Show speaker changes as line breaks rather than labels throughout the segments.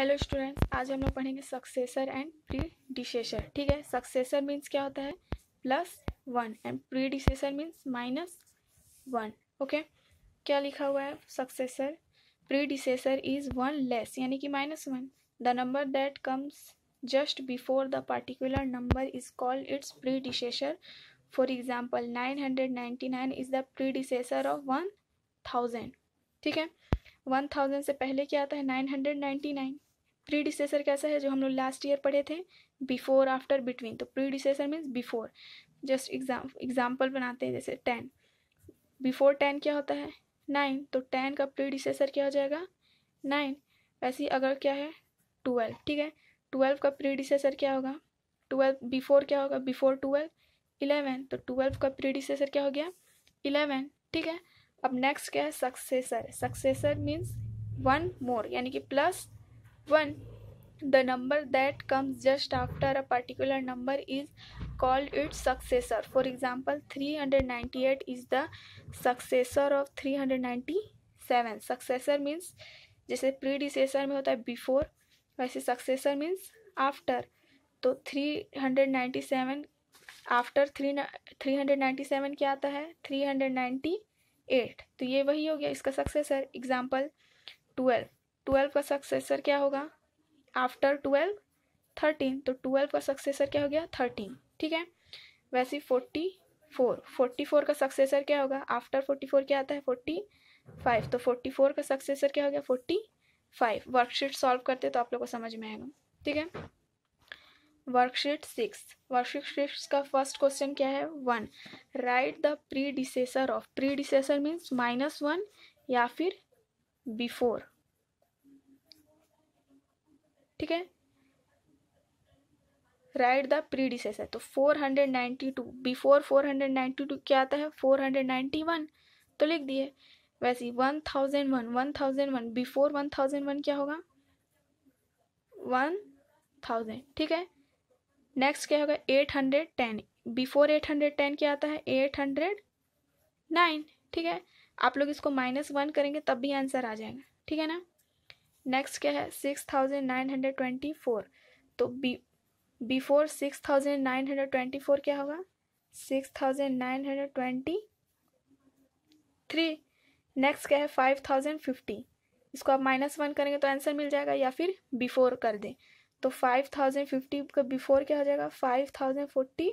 hello students आज हम लोग पढ़ेंगे सक्सेसर एंड प्रीडिसेसर ठीक है सक्सेसर मीन्स क्या होता है plus one and predecessor means minus one okay क्या लिखा हुआ है successor predecessor is one less यानी कि minus one the number that comes just before the particular number is called its predecessor for example nine hundred ninety nine is the predecessor of one thousand ठीक है one thousand से पहले क्या आता है nine hundred ninety nine predecessor कैसा है जो हम लोग लास्ट ईयर पढ़े थे बिफोर आफ्टर बिटवीन तो predecessor means before just exam example बनाते हैं जैसे टेन बिफोर टेन क्या होता है नाइन तो टेन का प्रीडिसेसर क्या हो जाएगा नाइन वैसे ही अगर क्या है ट्वेल्व ठीक है ट्वेल्व का प्रीडिसेसर क्या होगा ट्वेल्व बिफोर क्या होगा बिफोर ट्वेल्व इलेवन तो ट्वेल्व का प्रीडिसेसर क्या हो गया इलेवन ठीक है अब नेक्स्ट क्या है successor successor means one more यानी कि plus one the number that comes just after a particular number is called its successor for example three hundred ninety eight is the successor of three hundred ninety seven successor means जैसे predecessor में होता है before वैसे successor means after तो three hundred ninety seven after three three hundred ninety seven क्या आता है three hundred ninety eight तो ये वही हो गया इसका सक्सेसर एग्जाम्पल ट्वेल्व ट्वेल्व का सक्सेसर क्या होगा आफ्टर ट्वेल्व थर्टीन तो ट्वेल्व का सक्सेसर क्या हो गया थर्टीन ठीक है वैसे फोर्टी फोर फोर्टी फोर का सक्सेसर क्या होगा आफ्टर फोर्टी फोर क्या आता है फोर्टी फाइव तो फोर्टी फोर का सक्सेसर क्या हो गया फोर्टी फाइव वर्कशीट सॉल्व करते तो आप लोग को समझ में आएगा ठीक है वर्कशीट सिक्स वर्कशीट सिक्स का फर्स्ट क्वेश्चन क्या है one write the pre of predecessor means minus one या फिर बिफोर ठीक है राइट द प्रीडिसेसर तो 492 बिफोर टू क्या आता है वन तो लिख दिए वैसे ही one thousand one one thousand one before one thousand one क्या होगा वन थाउजेंड ठीक है नेक्स्ट क्या होगा eight hundred ten before eight hundred ten क्या आता है एट हंड्रेड नाइन ठीक है आप लोग इसको माइनस वन करेंगे तब भी आंसर आ जाएगा ठीक है ना नेक्स्ट क्या है six thousand nine hundred twenty four तो b before six thousand nine hundred twenty four क्या होगा six thousand nine hundred twenty three next क्या है फाइव थाउजेंड फिफ्टी इसको आप माइनस वन करेंगे तो आंसर मिल जाएगा या फिर बिफोर कर दें तो फाइव थाउजेंड फिफ्टी का बिफोर क्या हो जाएगा five thousand forty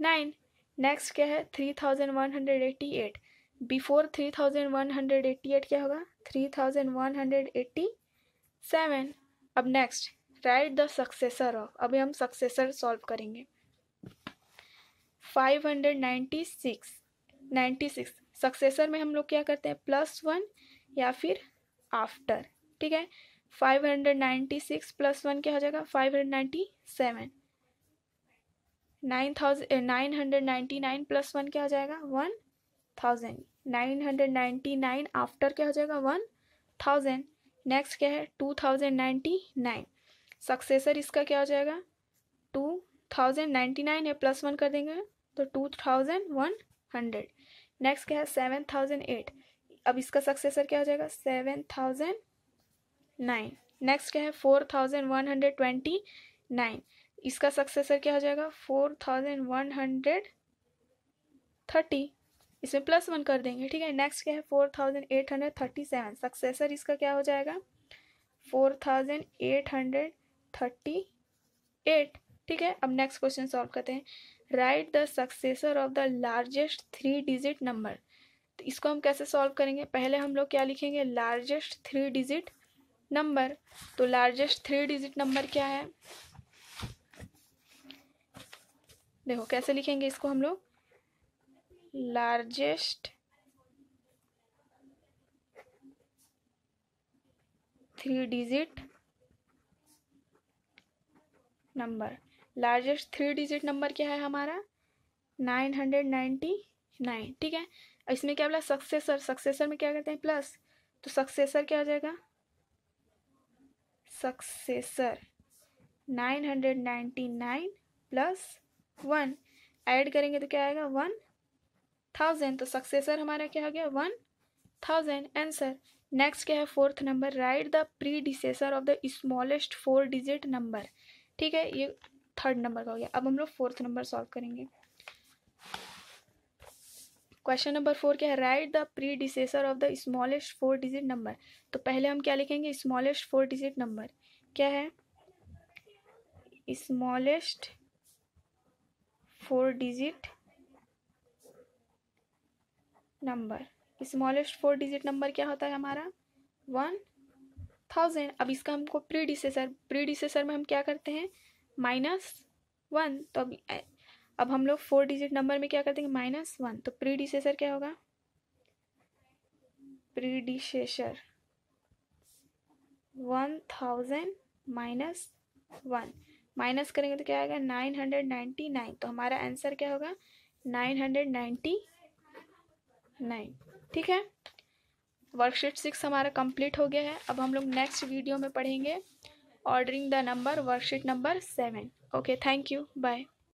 nine next क्या है three thousand one hundred eighty eight before three thousand one hundred eighty eight क्या होगा three thousand one hundred eighty seven अब next write the successor of अभी हम सक्सेसर सॉल्व करेंगे five hundred ninety six ninety six successor में हम लोग क्या करते हैं प्लस वन या फिर आफ्टर ठीक है five hundred ninety six plus one क्या हो जाएगा five hundred ninety seven nine thousand nine hundred ninety nine plus one क्या हो जाएगा one thousand nine hundred ninety nine after क्या हो जाएगा वन थाउजेंड नेक्स्ट क्या है two thousand ninety nine successor इसका क्या हो जाएगा टू थाउजेंड नाइन्टी नाइन है प्लस वन कर देंगे तो two thousand one hundred next क्या है सेवन थाउजेंड एट अब इसका सक्सेसर क्या हो जाएगा सेवन थाउजेंड नाइन नेक्स्ट क्या है four thousand one hundred twenty nine इसका सक्सेसर क्या हो जाएगा four thousand one hundred thirty इसमें प्लस वन कर देंगे ठीक है नेक्स्ट क्या है four thousand eight hundred thirty seven successor इसका क्या हो जाएगा four thousand eight hundred thirty eight ठीक है अब नेक्स्ट क्वेश्चन सॉल्व करते हैं write the successor of the largest three digit number तो इसको हम कैसे सॉल्व करेंगे पहले हम लोग क्या लिखेंगे लार्जेस्ट थ्री डिजिट नंबर तो लार्जेस्ट थ्री डिजिट नंबर क्या है देखो कैसे लिखेंगे इसको हम लोग largest three digit number largest three digit number क्या है हमारा नाइन हंड्रेड नाइन्टी नाइन ठीक है इसमें क्या बोला सक्सेसर सक्सेसर में क्या कहते हैं प्लस तो सक्सेसर क्या हो जाएगा successor nine hundred ninety nine plus one add करेंगे तो क्या आएगा वन थाउजेंड तो सक्सेसर हमारा क्या हो गया वन थाउजेंड आंसर नेक्स्ट क्या है fourth number write the predecessor of the smallest four digit number ठीक है ये थर्ड नंबर का हो गया अब हम लोग फोर्थ नंबर सॉल्व करेंगे क्वेश्चन नंबर फोर क्या है write the predecessor of the smallest four digit number तो पहले हम क्या लिखेंगे स्मॉलेस्ट फोर डिजिट नंबर क्या है smallest four digit number smallest four digit number क्या होता है हमारा वन थाउजेंड अब इसका हमको प्री डिसेसर प्री डिसेसर में हम क्या करते हैं माइनस वन तो अब अब हम लोग फोर डिजिट नंबर में क्या करते हैं माइनस वन तो प्री डिसेसर क्या होगा predecessor one thousand minus one minus करेंगे तो क्या आएगा नाइन हंड्रेड नाइन्टी नाइन तो हमारा आंसर क्या होगा नाइन हंड्रेड नाइन्टी नहीं ठीक है वर्कशीट सिक्स हमारा कंप्लीट हो गया है अब हम लोग नेक्स्ट वीडियो में पढ़ेंगे ordering the number worksheet number seven okay thank you bye